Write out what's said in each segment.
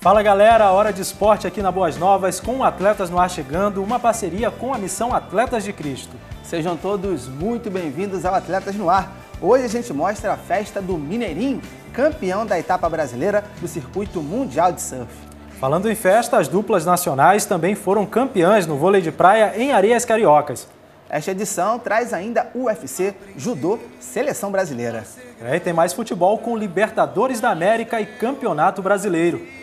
Fala galera, hora de esporte aqui na Boas Novas, com Atletas no Ar chegando, uma parceria com a missão Atletas de Cristo. Sejam todos muito bem-vindos ao Atletas no Ar. Hoje a gente mostra a festa do Mineirinho, campeão da etapa brasileira do circuito mundial de surf. Falando em festa, as duplas nacionais também foram campeãs no vôlei de praia em areias cariocas. Esta edição traz ainda UFC, judô, seleção brasileira. É, e tem mais futebol com Libertadores da América e Campeonato Brasileiro.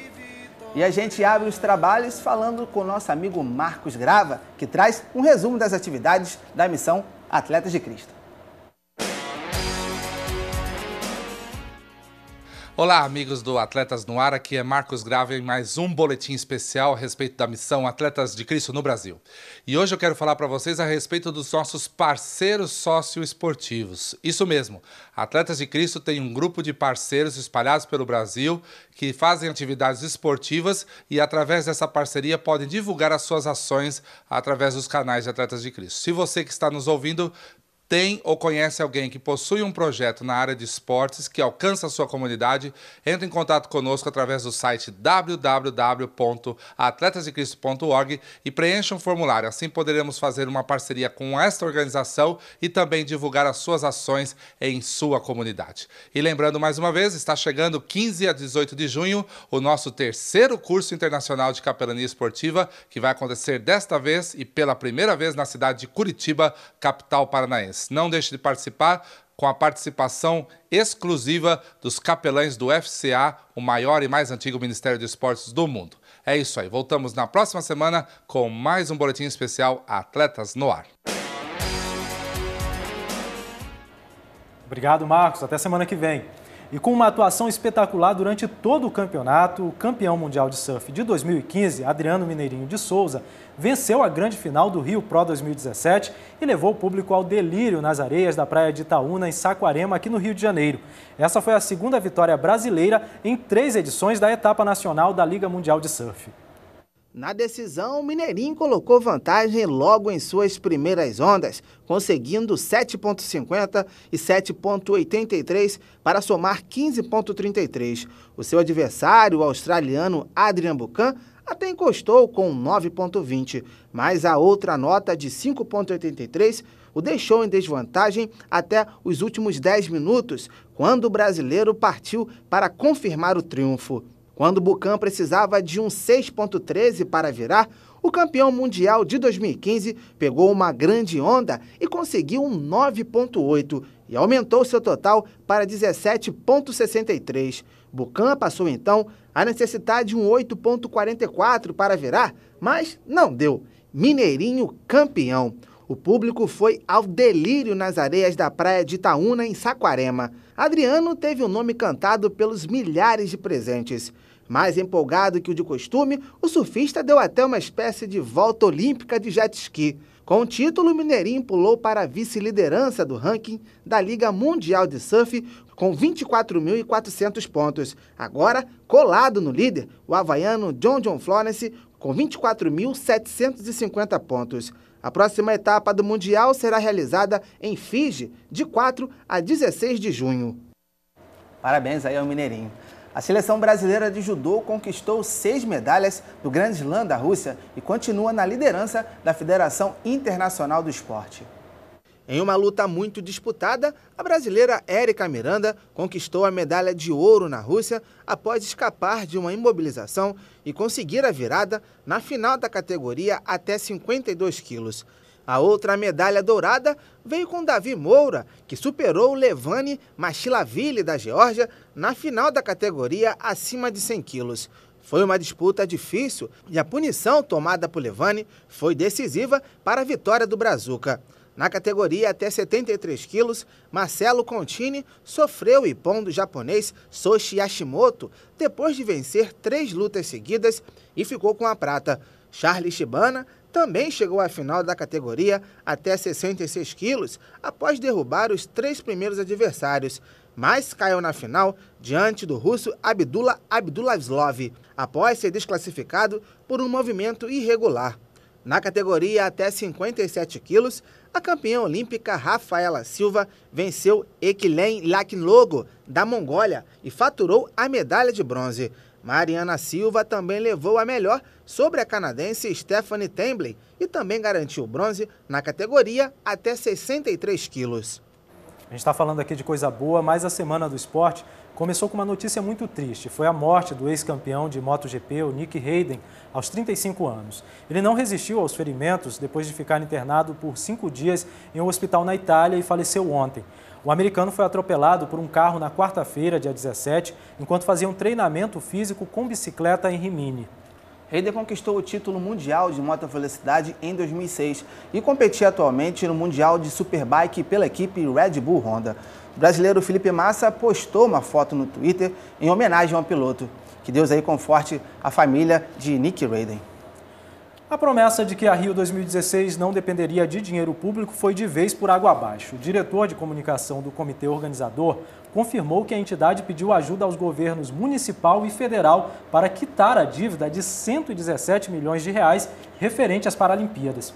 E a gente abre os trabalhos falando com o nosso amigo Marcos Grava, que traz um resumo das atividades da missão Atletas de Cristo. Olá, amigos do Atletas no Ar, aqui é Marcos Grave em mais um boletim especial a respeito da missão Atletas de Cristo no Brasil. E hoje eu quero falar para vocês a respeito dos nossos parceiros socioesportivos. Isso mesmo, Atletas de Cristo tem um grupo de parceiros espalhados pelo Brasil que fazem atividades esportivas e, através dessa parceria, podem divulgar as suas ações através dos canais de Atletas de Cristo. Se você que está nos ouvindo tem ou conhece alguém que possui um projeto na área de esportes que alcança a sua comunidade, entre em contato conosco através do site www.atletasdecristo.org e preencha um formulário. Assim poderemos fazer uma parceria com esta organização e também divulgar as suas ações em sua comunidade. E lembrando mais uma vez, está chegando 15 a 18 de junho o nosso terceiro curso internacional de capelania esportiva, que vai acontecer desta vez e pela primeira vez na cidade de Curitiba, capital paranaense. Não deixe de participar com a participação exclusiva dos capelães do FCA, o maior e mais antigo Ministério de Esportes do mundo. É isso aí. Voltamos na próxima semana com mais um boletim especial Atletas no Ar. Obrigado, Marcos. Até semana que vem e com uma atuação espetacular durante todo o campeonato, o campeão mundial de surf de 2015, Adriano Mineirinho de Souza, venceu a grande final do Rio Pro 2017 e levou o público ao delírio nas areias da praia de Itaúna, em Saquarema, aqui no Rio de Janeiro. Essa foi a segunda vitória brasileira em três edições da etapa nacional da Liga Mundial de Surf. Na decisão, o Mineirinho colocou vantagem logo em suas primeiras ondas, conseguindo 7,50 e 7,83 para somar 15,33. O seu adversário, o australiano Adrian Buchan, até encostou com 9,20, mas a outra nota de 5,83 o deixou em desvantagem até os últimos 10 minutos, quando o brasileiro partiu para confirmar o triunfo. Quando o Bucan precisava de um 6,13 para virar, o campeão mundial de 2015 pegou uma grande onda e conseguiu um 9,8 e aumentou seu total para 17,63. Bucan passou então a necessitar de um 8,44 para virar, mas não deu. Mineirinho campeão. O público foi ao delírio nas areias da praia de Itaúna, em Saquarema. Adriano teve o nome cantado pelos milhares de presentes. Mais empolgado que o de costume, o surfista deu até uma espécie de volta olímpica de jet ski. Com o título, o Mineirinho pulou para a vice-liderança do ranking da Liga Mundial de Surf com 24.400 pontos. Agora, colado no líder, o havaiano John John Florence com 24.750 pontos. A próxima etapa do Mundial será realizada em Fiji, de 4 a 16 de junho. Parabéns aí ao Mineirinho. A seleção brasileira de judô conquistou seis medalhas do Grande Slam da Rússia e continua na liderança da Federação Internacional do Esporte. Em uma luta muito disputada, a brasileira Érica Miranda conquistou a medalha de ouro na Rússia após escapar de uma imobilização e conseguir a virada na final da categoria até 52 quilos. A outra medalha dourada veio com Davi Moura, que superou o Levane Machilaville da Geórgia na final da categoria acima de 100 quilos. Foi uma disputa difícil e a punição tomada por Levane foi decisiva para a vitória do Brazuca. Na categoria até 73 quilos, Marcelo Contini sofreu o ipon do japonês Soshi Yashimoto depois de vencer três lutas seguidas e ficou com a prata. Charles Shibana também chegou à final da categoria até 66 quilos após derrubar os três primeiros adversários, mas caiu na final diante do russo Abdullah Abdulazlov após ser desclassificado por um movimento irregular. Na categoria até 57 quilos, a campeã olímpica Rafaela Silva venceu Ekilen Laknlogo, da Mongólia, e faturou a medalha de bronze. Mariana Silva também levou a melhor sobre a canadense Stephanie Tembley e também garantiu bronze na categoria até 63 quilos. A gente está falando aqui de coisa boa, mas a semana do esporte começou com uma notícia muito triste. Foi a morte do ex-campeão de MotoGP, o Nick Hayden, aos 35 anos. Ele não resistiu aos ferimentos depois de ficar internado por cinco dias em um hospital na Itália e faleceu ontem. O americano foi atropelado por um carro na quarta-feira, dia 17, enquanto fazia um treinamento físico com bicicleta em Rimini. Reider conquistou o título mundial de moto velocidade em 2006 e competia atualmente no Mundial de Superbike pela equipe Red Bull Honda. O brasileiro Felipe Massa postou uma foto no Twitter em homenagem ao piloto. Que Deus aí conforte a família de Nick Raiden. A promessa de que a Rio 2016 não dependeria de dinheiro público foi de vez por água abaixo. O diretor de comunicação do comitê organizador confirmou que a entidade pediu ajuda aos governos municipal e federal para quitar a dívida de 117 milhões de reais referente às Paralimpíadas.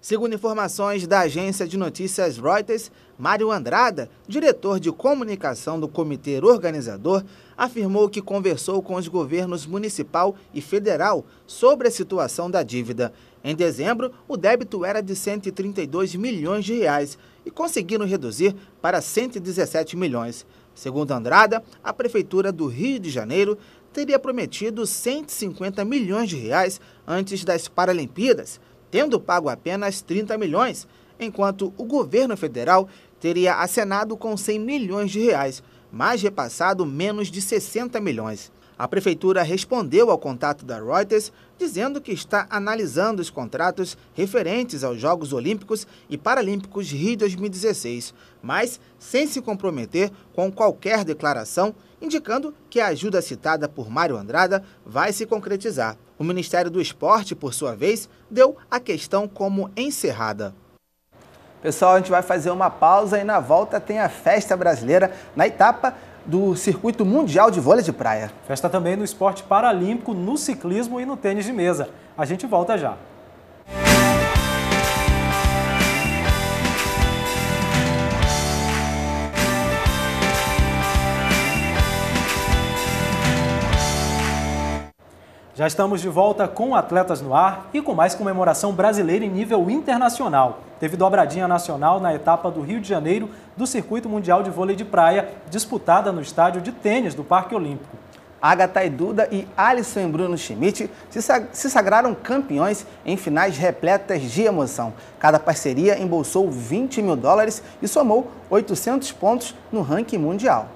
Segundo informações da agência de notícias Reuters, Mário Andrada, diretor de comunicação do comitê organizador, afirmou que conversou com os governos municipal e federal sobre a situação da dívida. Em dezembro, o débito era de 132 milhões de reais e conseguiram reduzir para 117 milhões. Segundo Andrada, a prefeitura do Rio de Janeiro teria prometido 150 milhões de reais antes das Paralimpíadas tendo pago apenas 30 milhões, enquanto o governo federal teria acenado com 100 milhões de reais, mas repassado menos de 60 milhões. A prefeitura respondeu ao contato da Reuters dizendo que está analisando os contratos referentes aos Jogos Olímpicos e Paralímpicos Rio 2016, mas sem se comprometer com qualquer declaração, indicando que a ajuda citada por Mário Andrada vai se concretizar. O Ministério do Esporte, por sua vez, deu a questão como encerrada. Pessoal, a gente vai fazer uma pausa e na volta tem a festa brasileira na etapa do Circuito Mundial de Vôlei de Praia. Festa também no esporte paralímpico, no ciclismo e no tênis de mesa. A gente volta já. Já estamos de volta com Atletas no Ar e com mais comemoração brasileira em nível internacional. Teve dobradinha nacional na etapa do Rio de Janeiro do Circuito Mundial de Vôlei de Praia, disputada no estádio de tênis do Parque Olímpico. Agatha e Duda e Alisson e Bruno Schmidt se sagraram campeões em finais repletas de emoção. Cada parceria embolsou 20 mil dólares e somou 800 pontos no ranking mundial.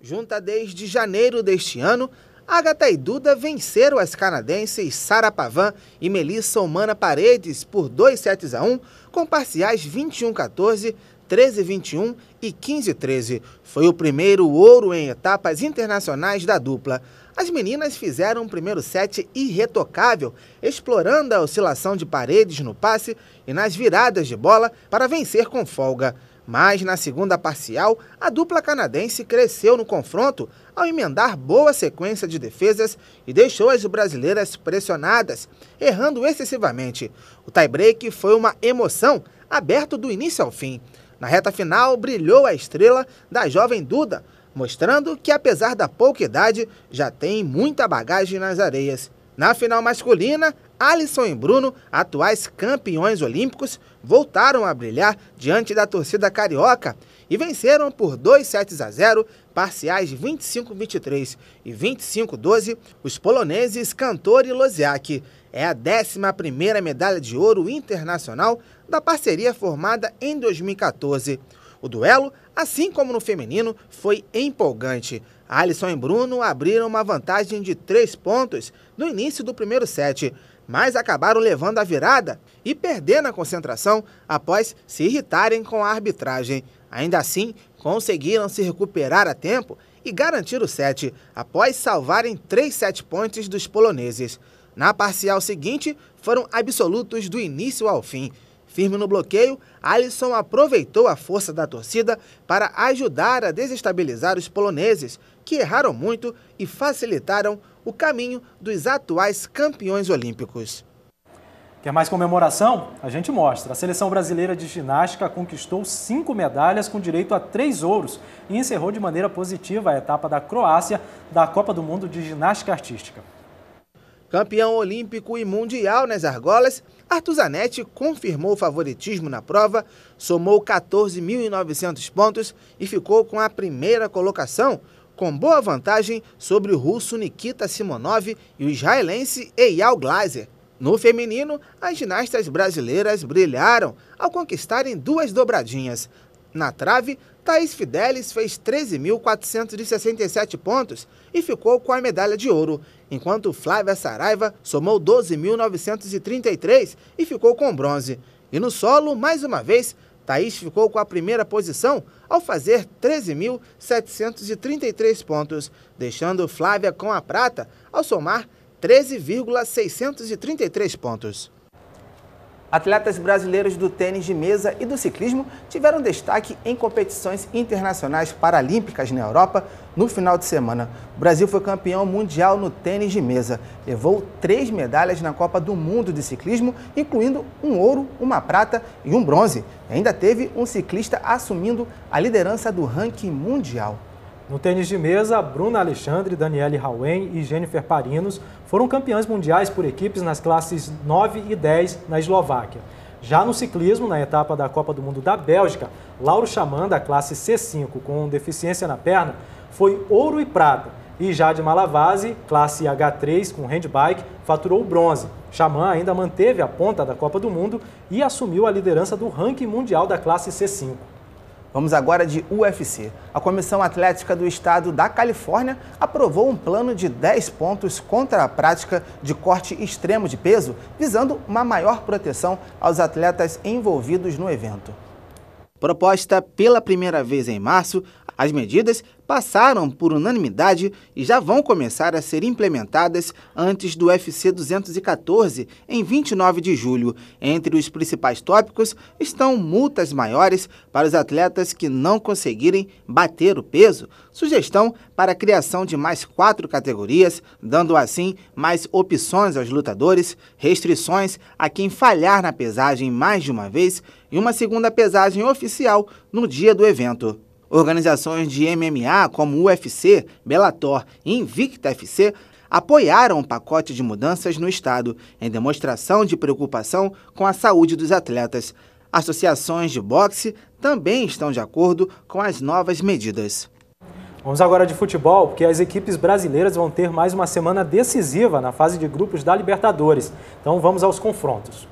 Junta desde janeiro deste ano, Agatha e Duda venceram as canadenses Sara Pavan e Melissa Humana Paredes por 2 sets a 1, com parciais 21-14, 13-21 e 15-13. Foi o primeiro ouro em etapas internacionais da dupla. As meninas fizeram um primeiro set irretocável, explorando a oscilação de paredes no passe e nas viradas de bola para vencer com folga. Mas na segunda parcial, a dupla canadense cresceu no confronto ao emendar boa sequência de defesas e deixou as brasileiras pressionadas, errando excessivamente. O tie-break foi uma emoção, aberto do início ao fim. Na reta final, brilhou a estrela da jovem Duda, mostrando que apesar da pouca idade, já tem muita bagagem nas areias. Na final masculina, Alisson e Bruno, atuais campeões olímpicos, voltaram a brilhar diante da torcida carioca e venceram por 2 sets a 0, parciais 25-23 e 25-12, os poloneses Cantor e Loziak. É a 11ª medalha de ouro internacional da parceria formada em 2014. O duelo, assim como no feminino, foi empolgante. Alisson e Bruno abriram uma vantagem de 3 pontos no início do primeiro set, mas acabaram levando a virada e perdendo a concentração após se irritarem com a arbitragem. Ainda assim, conseguiram se recuperar a tempo e garantir o set, após salvarem três set points dos poloneses. Na parcial seguinte, foram absolutos do início ao fim. Firme no bloqueio, Alisson aproveitou a força da torcida para ajudar a desestabilizar os poloneses, que erraram muito e facilitaram o caminho dos atuais campeões olímpicos. Quer mais comemoração? A gente mostra. A seleção brasileira de ginástica conquistou cinco medalhas com direito a três ouros e encerrou de maneira positiva a etapa da Croácia da Copa do Mundo de Ginástica Artística. Campeão olímpico e mundial nas argolas, Arthur Zanetti confirmou o favoritismo na prova, somou 14.900 pontos e ficou com a primeira colocação, com boa vantagem sobre o russo Nikita Simonov e o israelense Eyal Glaser. No feminino, as ginastas brasileiras brilharam ao conquistarem duas dobradinhas. Na trave, Thaís Fidelis fez 13.467 pontos e ficou com a medalha de ouro, enquanto Flávia Saraiva somou 12.933 e ficou com bronze. E no solo, mais uma vez, Thaís ficou com a primeira posição ao fazer 13.733 pontos, deixando Flávia com a prata ao somar 13,633 pontos. Atletas brasileiros do tênis de mesa e do ciclismo tiveram destaque em competições internacionais paralímpicas na Europa no final de semana. O Brasil foi campeão mundial no tênis de mesa, levou três medalhas na Copa do Mundo de Ciclismo, incluindo um ouro, uma prata e um bronze. Ainda teve um ciclista assumindo a liderança do ranking mundial. No tênis de mesa, Bruna Alexandre, Daniele Rauen e Jennifer Parinos foram campeãs mundiais por equipes nas classes 9 e 10 na Eslováquia. Já no ciclismo, na etapa da Copa do Mundo da Bélgica, Lauro Xamã, da classe C5, com deficiência na perna, foi ouro e prata. E Jade Malavasi, classe H3 com handbike, faturou bronze. Xamã ainda manteve a ponta da Copa do Mundo e assumiu a liderança do ranking mundial da classe C5. Vamos agora de UFC. A Comissão Atlética do Estado da Califórnia aprovou um plano de 10 pontos contra a prática de corte extremo de peso, visando uma maior proteção aos atletas envolvidos no evento. Proposta pela primeira vez em março, as medidas passaram por unanimidade e já vão começar a ser implementadas antes do UFC 214, em 29 de julho. Entre os principais tópicos estão multas maiores para os atletas que não conseguirem bater o peso, sugestão para a criação de mais quatro categorias, dando assim mais opções aos lutadores, restrições a quem falhar na pesagem mais de uma vez e uma segunda pesagem oficial no dia do evento. Organizações de MMA como UFC, Bellator e Invicta FC apoiaram o pacote de mudanças no estado, em demonstração de preocupação com a saúde dos atletas. Associações de boxe também estão de acordo com as novas medidas. Vamos agora de futebol, porque as equipes brasileiras vão ter mais uma semana decisiva na fase de grupos da Libertadores. Então vamos aos confrontos.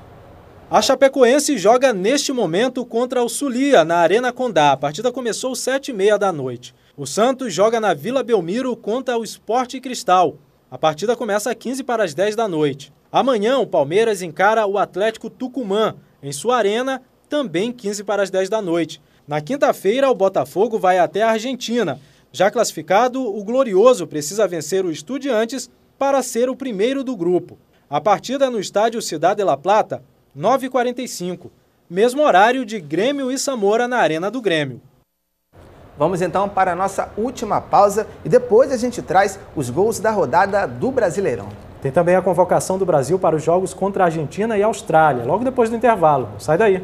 A Chapecoense joga neste momento contra o Sulia, na Arena Condá. A partida começou às 7h30 da noite. O Santos joga na Vila Belmiro contra o Esporte Cristal. A partida começa às 15 para as 10 da noite. Amanhã, o Palmeiras encara o Atlético Tucumã, em sua arena, também 15 para as 10 da noite. Na quinta-feira, o Botafogo vai até a Argentina. Já classificado, o Glorioso precisa vencer o Estudiantes para ser o primeiro do grupo. A partida no estádio Cidade La Plata 9h45, mesmo horário de Grêmio e Samora na Arena do Grêmio. Vamos então para a nossa última pausa e depois a gente traz os gols da rodada do Brasileirão. Tem também a convocação do Brasil para os jogos contra a Argentina e a Austrália, logo depois do intervalo. Sai daí!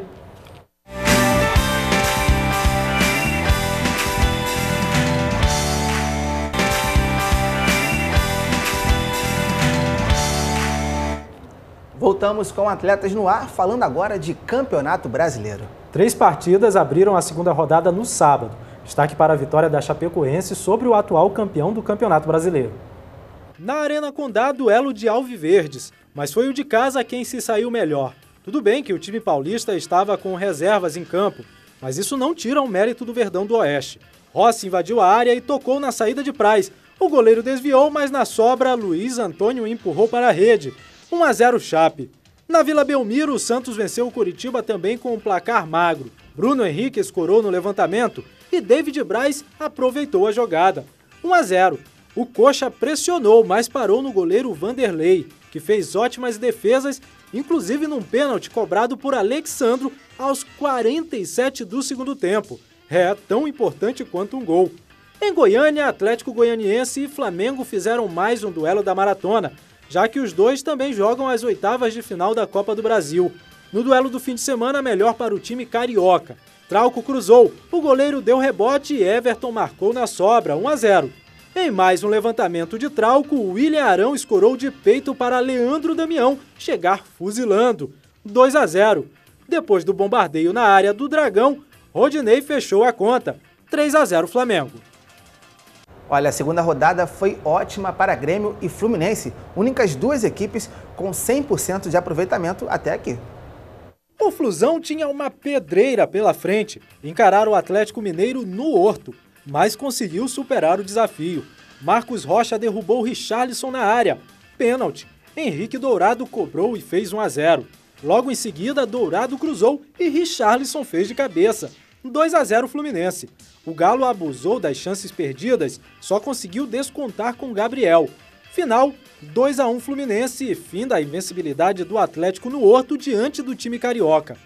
Voltamos com Atletas no Ar, falando agora de Campeonato Brasileiro. Três partidas abriram a segunda rodada no sábado. Destaque para a vitória da Chapecoense sobre o atual campeão do Campeonato Brasileiro. Na Arena Condá, duelo de Alviverdes, mas foi o de casa quem se saiu melhor. Tudo bem que o time paulista estava com reservas em campo, mas isso não tira o mérito do Verdão do Oeste. Rossi invadiu a área e tocou na saída de Praz. O goleiro desviou, mas na sobra, Luiz Antônio empurrou para a rede. 1 a 0 Chape. Na Vila Belmiro, o Santos venceu o Curitiba também com um placar magro. Bruno Henrique escorou no levantamento e David Braz aproveitou a jogada. 1 a 0. O Coxa pressionou, mas parou no goleiro Vanderlei, que fez ótimas defesas, inclusive num pênalti cobrado por Alexandro aos 47 do segundo tempo. É tão importante quanto um gol. Em Goiânia, Atlético Goianiense e Flamengo fizeram mais um duelo da maratona, já que os dois também jogam as oitavas de final da Copa do Brasil. No duelo do fim de semana, melhor para o time carioca. Trauco cruzou, o goleiro deu rebote e Everton marcou na sobra, 1 a 0. Em mais um levantamento de Trauco, William Arão escorou de peito para Leandro Damião chegar fuzilando, 2 a 0. Depois do bombardeio na área do Dragão, Rodinei fechou a conta, 3 a 0 Flamengo. Olha, a segunda rodada foi ótima para Grêmio e Fluminense, únicas duas equipes com 100% de aproveitamento até aqui. O Flusão tinha uma pedreira pela frente, encarar o Atlético Mineiro no Horto, mas conseguiu superar o desafio. Marcos Rocha derrubou Richarlison na área, pênalti. Henrique Dourado cobrou e fez 1 a 0. Logo em seguida, Dourado cruzou e Richarlison fez de cabeça. 2 a 0 Fluminense o Galo abusou das chances perdidas, só conseguiu descontar com Gabriel. Final 2 a 1 Fluminense e fim da invencibilidade do Atlético no Horto diante do time carioca.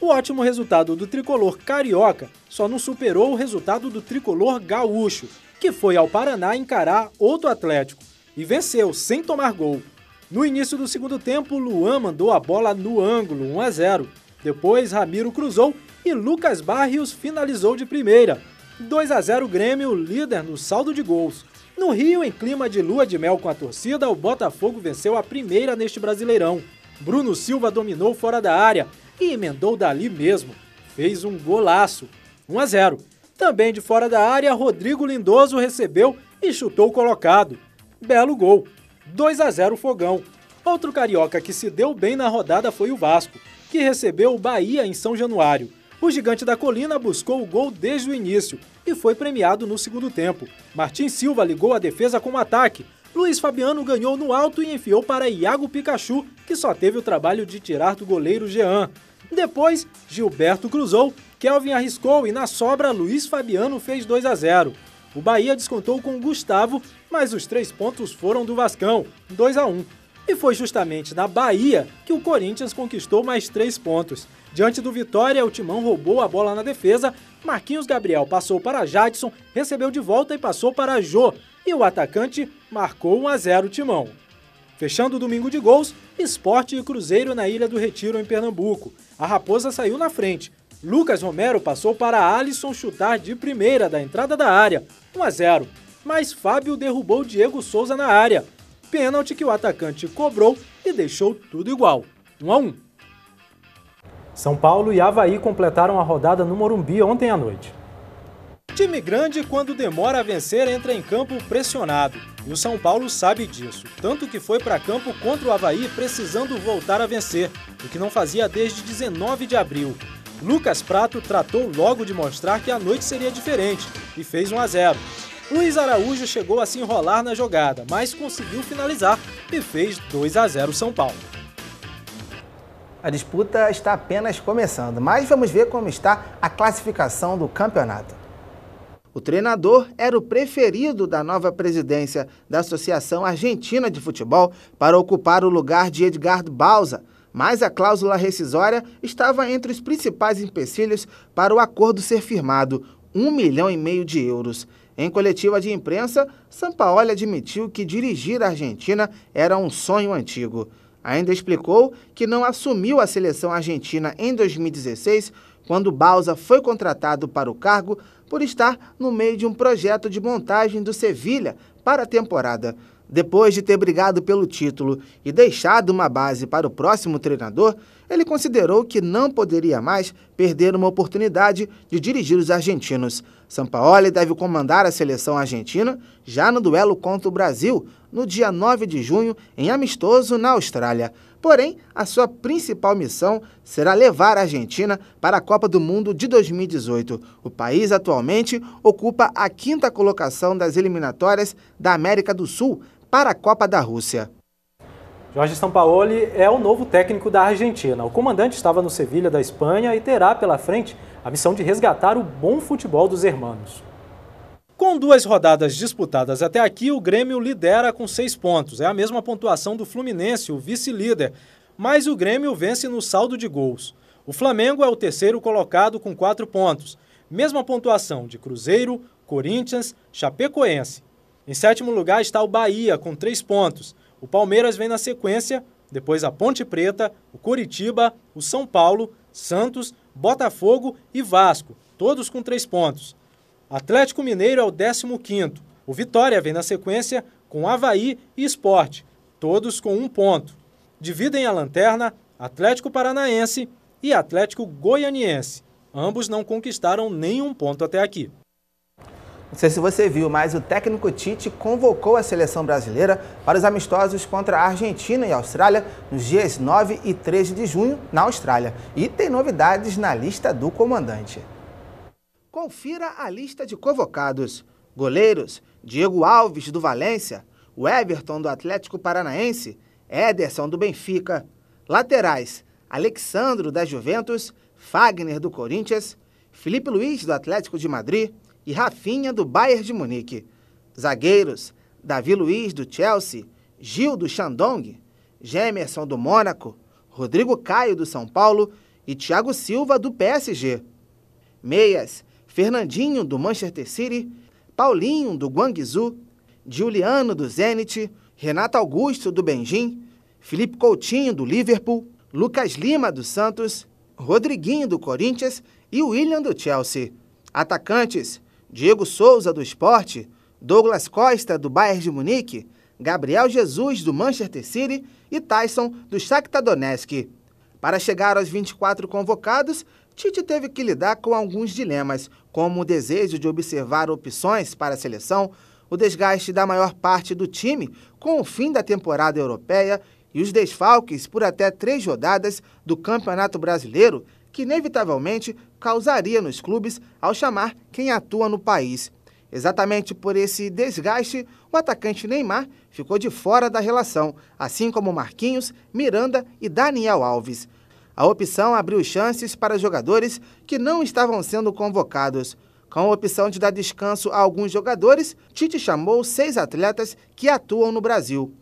O ótimo resultado do tricolor carioca só não superou o resultado do tricolor gaúcho, que foi ao Paraná encarar outro Atlético e venceu sem tomar gol. No início do segundo tempo, Luan mandou a bola no ângulo, 1 a 0. Depois, Ramiro cruzou e Lucas Barrios finalizou de primeira. 2 a 0 Grêmio, líder no saldo de gols. No Rio, em clima de lua de mel com a torcida, o Botafogo venceu a primeira neste Brasileirão. Bruno Silva dominou fora da área e emendou dali mesmo. Fez um golaço. 1 a 0. Também de fora da área, Rodrigo Lindoso recebeu e chutou colocado. Belo gol. 2 a 0 Fogão. Outro carioca que se deu bem na rodada foi o Vasco, que recebeu o Bahia em São Januário. O gigante da colina buscou o gol desde o início e foi premiado no segundo tempo. Martim Silva ligou a defesa com o um ataque. Luiz Fabiano ganhou no alto e enfiou para Iago Pikachu, que só teve o trabalho de tirar do goleiro Jean. Depois, Gilberto cruzou, Kelvin arriscou e na sobra Luiz Fabiano fez 2 a 0. O Bahia descontou com Gustavo, mas os três pontos foram do Vascão, 2 a 1. E foi justamente na Bahia que o Corinthians conquistou mais três pontos. Diante do Vitória, o Timão roubou a bola na defesa, Marquinhos Gabriel passou para Jadson, recebeu de volta e passou para Jô, e o atacante marcou 1 a 0 Timão. Fechando o domingo de gols, Esporte e Cruzeiro na Ilha do Retiro, em Pernambuco. A Raposa saiu na frente. Lucas Romero passou para Alisson chutar de primeira da entrada da área, 1 a 0. Mas Fábio derrubou Diego Souza na área. Pênalti que o atacante cobrou e deixou tudo igual, 1 a 1. São Paulo e Havaí completaram a rodada no Morumbi ontem à noite. Time grande, quando demora a vencer, entra em campo pressionado. E o São Paulo sabe disso. Tanto que foi para campo contra o Havaí precisando voltar a vencer, o que não fazia desde 19 de abril. Lucas Prato tratou logo de mostrar que a noite seria diferente e fez 1 a 0. Luiz Araújo chegou a se enrolar na jogada, mas conseguiu finalizar e fez 2 a 0 São Paulo. A disputa está apenas começando, mas vamos ver como está a classificação do campeonato. O treinador era o preferido da nova presidência da Associação Argentina de Futebol para ocupar o lugar de Edgardo Bausa, mas a cláusula rescisória estava entre os principais empecilhos para o acordo ser firmado, um milhão e meio de euros. Em coletiva de imprensa, Sampaoli admitiu que dirigir a Argentina era um sonho antigo. Ainda explicou que não assumiu a seleção argentina em 2016, quando Balsa foi contratado para o cargo por estar no meio de um projeto de montagem do Sevilha para a temporada. Depois de ter brigado pelo título e deixado uma base para o próximo treinador, ele considerou que não poderia mais perder uma oportunidade de dirigir os argentinos. Sampaoli deve comandar a seleção argentina já no duelo contra o Brasil, no dia 9 de junho, em amistoso na Austrália. Porém, a sua principal missão será levar a Argentina para a Copa do Mundo de 2018. O país atualmente ocupa a quinta colocação das eliminatórias da América do Sul para a Copa da Rússia. Jorge Sampaoli é o novo técnico da Argentina. O comandante estava no Sevilha da Espanha e terá pela frente a missão de resgatar o bom futebol dos hermanos. Com duas rodadas disputadas até aqui, o Grêmio lidera com seis pontos. É a mesma pontuação do Fluminense, o vice-líder. Mas o Grêmio vence no saldo de gols. O Flamengo é o terceiro colocado com quatro pontos. Mesma pontuação de Cruzeiro, Corinthians, Chapecoense em sétimo lugar está o Bahia, com três pontos. O Palmeiras vem na sequência, depois a Ponte Preta, o Coritiba, o São Paulo, Santos, Botafogo e Vasco, todos com três pontos. Atlético Mineiro é o 15 quinto. O Vitória vem na sequência com Havaí e Esporte, todos com um ponto. Dividem a lanterna Atlético Paranaense e Atlético Goianiense. Ambos não conquistaram nenhum ponto até aqui. Não sei se você viu, mas o técnico Tite convocou a seleção brasileira para os amistosos contra a Argentina e a Austrália nos dias 9 e 13 de junho na Austrália. E tem novidades na lista do comandante. Confira a lista de convocados. Goleiros: Diego Alves do Valência, o Everton do Atlético Paranaense, Ederson do Benfica. Laterais: Alexandro da Juventus, Fagner do Corinthians, Felipe Luiz do Atlético de Madrid, e Rafinha do Bayern de Munique. Zagueiros: Davi Luiz do Chelsea, Gil do Shandong, Gemerson do Mônaco, Rodrigo Caio do São Paulo e Thiago Silva do PSG. Meias: Fernandinho do Manchester City, Paulinho do Guangzhou, Juliano do Zenit, Renato Augusto do Benjim, Felipe Coutinho do Liverpool, Lucas Lima do Santos, Rodriguinho do Corinthians e William do Chelsea. Atacantes: Diego Souza, do Esporte, Douglas Costa, do Bayern de Munique, Gabriel Jesus, do Manchester City e Tyson, do Shakhtar Donetsk. Para chegar aos 24 convocados, Tite teve que lidar com alguns dilemas, como o desejo de observar opções para a seleção, o desgaste da maior parte do time com o fim da temporada europeia e os desfalques por até três rodadas do Campeonato Brasileiro, que inevitavelmente causaria nos clubes ao chamar quem atua no país. Exatamente por esse desgaste, o atacante Neymar ficou de fora da relação, assim como Marquinhos, Miranda e Daniel Alves. A opção abriu chances para jogadores que não estavam sendo convocados. Com a opção de dar descanso a alguns jogadores, Tite chamou seis atletas que atuam no Brasil.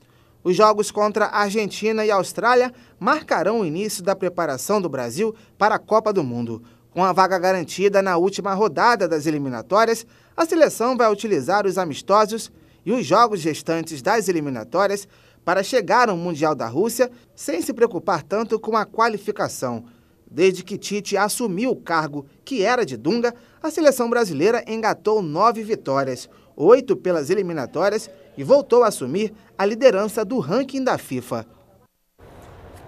Os jogos contra Argentina e Austrália marcarão o início da preparação do Brasil para a Copa do Mundo. Com a vaga garantida na última rodada das eliminatórias, a seleção vai utilizar os amistosos e os jogos restantes das eliminatórias para chegar ao Mundial da Rússia sem se preocupar tanto com a qualificação. Desde que Tite assumiu o cargo, que era de Dunga, a seleção brasileira engatou nove vitórias, oito pelas eliminatórias, e voltou a assumir a liderança do ranking da FIFA.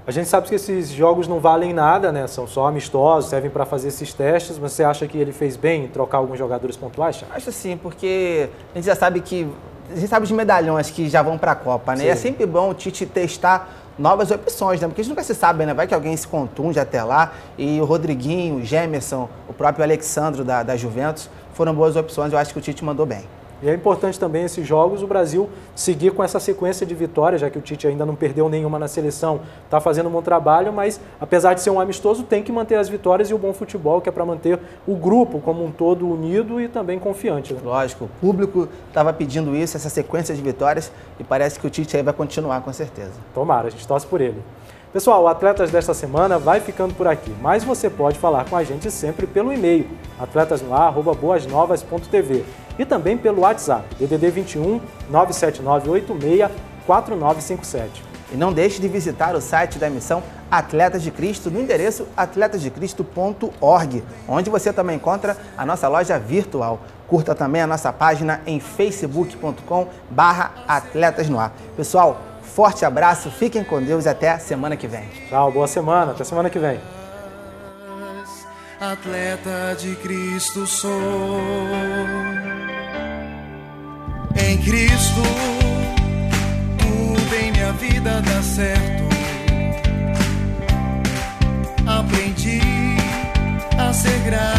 A gente sabe que esses jogos não valem nada, né? São só amistosos, servem para fazer esses testes. Mas você acha que ele fez bem em trocar alguns jogadores pontuais? Acho sim, porque a gente já sabe que a gente sabe de medalhões que já vão para a Copa, né? E É sempre bom o Tite testar novas opções, né? Porque a gente nunca se sabe, né? Vai que alguém se contunde até lá. E o Rodriguinho, o Gemerson, o próprio Alexandro da, da Juventus foram boas opções. Eu acho que o Tite mandou bem. E é importante também esses jogos o Brasil seguir com essa sequência de vitórias, já que o Tite ainda não perdeu nenhuma na seleção, está fazendo um bom trabalho, mas apesar de ser um amistoso, tem que manter as vitórias e o bom futebol, que é para manter o grupo como um todo unido e também confiante. Né? Lógico, o público estava pedindo isso, essa sequência de vitórias, e parece que o Tite aí vai continuar com certeza. Tomara, a gente torce por ele. Pessoal, o Atletas desta semana vai ficando por aqui, mas você pode falar com a gente sempre pelo e-mail atletasnoar@boasnovas.tv e também pelo WhatsApp DDD 21 97986 4957. E não deixe de visitar o site da emissão Atletas de Cristo no endereço atletasdecristo.org, onde você também encontra a nossa loja virtual. Curta também a nossa página em facebook.com barra Pessoal, forte abraço, fiquem com Deus e até semana que vem. Tchau, boa semana, até semana que vem. Atleta de Cristo sou, em Cristo tudo em minha vida dá certo. Aprendi a ser grato.